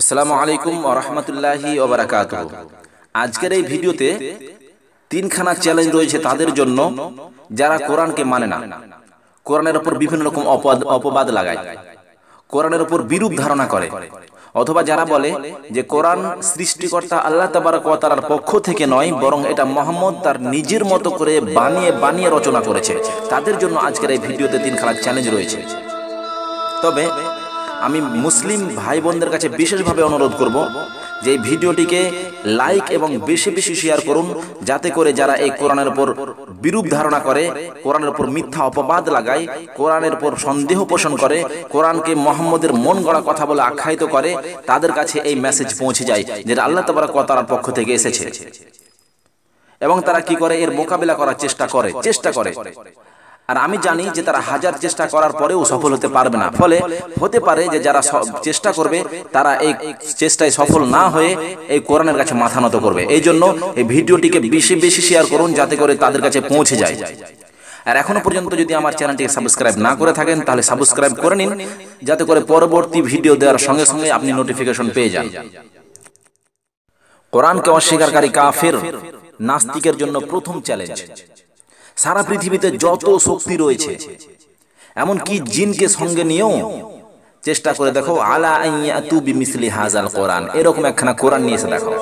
আসসালামু আলাইকুম রহমতুল্লাহি ওবরাকাত আজকের এই ভিডিওতে তিনখানা চ্যালেঞ্জ রয়েছে তাদের জন্য যারা কোরআনকে মানে না কোরআনের ওপর বিভিন্ন রকম অপবাদ লাগায় কোরআনের ওপর বিরূপ ধারণা করে অথবা যারা বলে যে কোরআন সৃষ্টিকর্তা আল্লাহ তাবার পক্ষ থেকে নয় বরং এটা মোহাম্মদ তার নিজের মতো করে বানিয়ে বানিয়ে রচনা করেছে তাদের জন্য আজকের এই ভিডিওতে তিনখানা চ্যালেঞ্জ রয়েছে তবে আমি মুসলিম ভাই বোনদের কাছে বিশেষভাবে অনুরোধ করব যে ভিডিওটিকে লাইক এবং বেশি বেশি শেয়ার করুন যাতে করে যারা এই কোরআনের উপর বিরূপ ধারণা করে কোরআনের উপর মিথ্যা অপবাদ লাগায় কোরআনের উপর সন্দেহ পোষণ করে কোরআনকে মোহাম্মদের মন গড়া কথা বলে আখ্যায়িত করে তাদের কাছে এই মেসেজ পৌঁছে যায় যেটা আল্লাহ তাবারা কতার পক্ষ থেকে এসেছে এবং তারা কি করে এর মোকাবিলা করার চেষ্টা করে চেষ্টা করে আর আমি জানি যে তারা হাজার চেষ্টা করার পরেও সফল হতে পারবে না ফলে হতে পারে যে যারা চেষ্টা করবে তারা এই চেষ্টায় সফল না হয়ে এই কোরআনের কাছে মাথা নত করবে এই জন্য এই ভিডিওটিকে বেশি বেশি শেয়ার করুন যাতে করে তাদের কাছে পৌঁছে যায় আর এখনো পর্যন্ত যদি আমার চ্যানেলটিকে সাবস্ক্রাইব না করে থাকেন তাহলে সাবস্ক্রাইব করে নিন যাতে করে পরবর্তী ভিডিও দেওয়ার সঙ্গে সঙ্গে আপনি নোটিফিকেশন পেয়ে যান কোরআনকে অস্বীকারী কাফের নাস্তিকের জন্য প্রথম চ্যালেঞ্জ সারা পৃথিবীতে যত শক্তি রয়েছে এমন কি জিনকে সঙ্গে নিয়েও চেষ্টা করে দেখো আলা মিসলি হাজাল কোরআন এরকম একখানা কোরআন নিয়ে এসে দেখো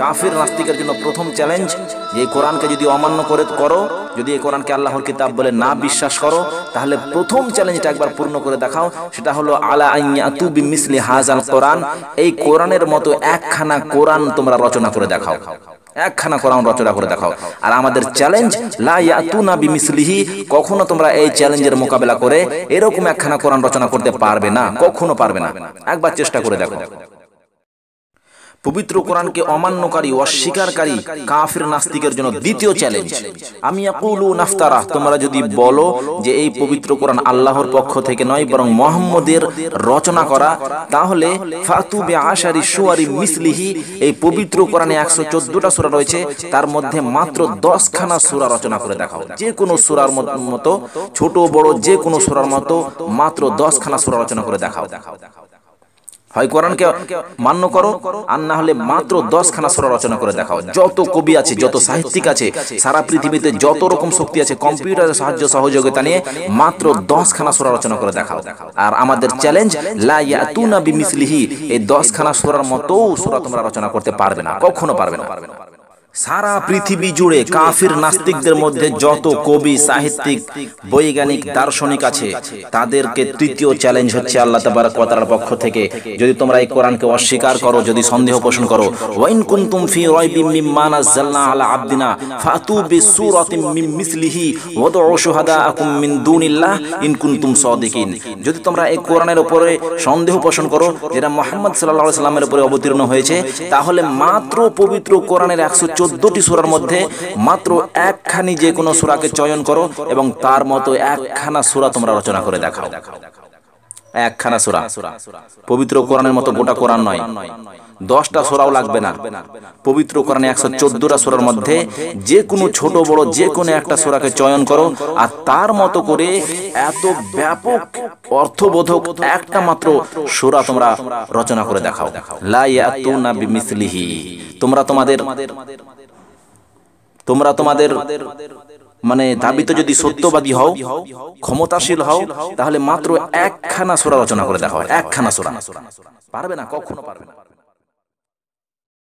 কাফির নাস্তিকের জন্য প্রথম চ্যালেঞ্জ যে কোরআনকে যদি অমান্য করে করো যদি এই কোরআনকে আল্লাহর কিতাব বলে না বিশ্বাস করো তাহলে প্রথম চ্যালেঞ্জটা একবার পূর্ণ করে দেখাও সেটা হলো আলা আতুবি মিসলি হাজাল কোরআন এই কোরআনের মতো একখানা কোরআন তোমরা রচনা করে দেখাও একখানা কোরআন রচনা করে দেখাও আর আমাদের চ্যালেঞ্জ লাইয়াতুনা বিমিসলিহি কখনো তোমরা এই চ্যালেঞ্জের মোকাবেলা করে এরকম একখানা কোরআন রচনা করতে পারবে না কখনো পারবে না একবার চেষ্টা করে দেখো পবিত্র কোরআনকে অমান্যকারী অস্বীকারী কাফির নাস্তিকের জন্য দ্বিতীয় চ্যালেঞ্জ আমি নাফতারা তোমরা যদি বলো যে এই পবিত্র কোরআন আল্লাহর পক্ষ থেকে নয় বরং মোহাম্মদের রচনা করা তাহলে মিসলিহি এই পবিত্র কোরআনে একশো চোদ্দটা সুরা রয়েছে তার মধ্যে মাত্র দশখানা সুরা রচনা করে দেখাও যে কোনো সুরার মতো ছোট বড় যে কোনো সুরার মতো মাত্র দশখানা সুরা রচনা করে দেখাও দেখাও দেখাও হয় কোরআনকে মান্য করো আর না হলে মাত্র দশখানা সুরা রচনা করে দেখাও যত কবি আছে যত সাহিত্যিক আছে সারা পৃথিবীতে যত রকম শক্তি আছে কম্পিউটারের সাহায্য সহযোগিতা নিয়ে মাত্র দশখানা সুরা রচনা করে দেখাও আর আমাদের চ্যালেঞ্জ লাইয়াতুনা বিমিসলিহি এই দশখানা সুরার মতো সুরা তোমরা রচনা করতে পারবে না কখনো পারবে না সারা পৃথিবী জুড়ে কাফির নাস্তিকদের মধ্যে যত কবি সাহিত্যিক বৈজ্ঞানিক দার্শনিক আছে তাদেরকে তৃতীয় চ্যালেঞ্জ হচ্ছে আল্লাহ তাবার পক্ষ থেকে যদি তোমরা এই কোরআনকে অস্বীকার করো যদি সন্দেহ পোষণ করো ওয়াইন কুনতুম ফি রাইবিম মিম্মা নাযালনা আলা আব্দিনা ফাতু বিসূরাতিম মিম মিসলিহি ওয়াদউ শুহাদাআকুম মিন দুনিল্লাহ ইন কুনতুম সাদিকিন যদি তোমরা এই কোরআনের উপরে সন্দেহ পোষণ করো যেটা মুহাম্মদ সাল্লাল্লাহু আলাইহি সাল্লামের উপরে অবতীর্ণ হয়েছে তাহলে মাত্র পবিত্র কোরআনের 100 চোদ্দটি সুরার মধ্যে মাত্র একখানি যে কোনো সুরাকে চয়ন করো এবং তার মতো একখানা সুরা তোমরা রচনা করে দেখাও একখানা সুরা পবিত্র কোরআনের মতো গোটা কোরআন নয় দশটা সোরাও লাগবে না পবিত্র কোরআনে একশো চোদ্দটা সোরার মধ্যে যে কোনো ছোট বড় যে কোনো একটা সোরাকে চয়ন করো আর তার মতো করে এত ব্যাপক অর্থবোধক একটা মাত্র সোরা তোমরা রচনা করে দেখাও লাই না বিমিসলিহি তোমরা তোমাদের তোমরা তোমাদের মানে দাবিতে যদি সত্যবাদী হও ক্ষমতাশীল হও তাহলে মাত্র একখানা সোরা রচনা করে দেখা হয় একখানা সোরা পারবে না কখনো পারবে না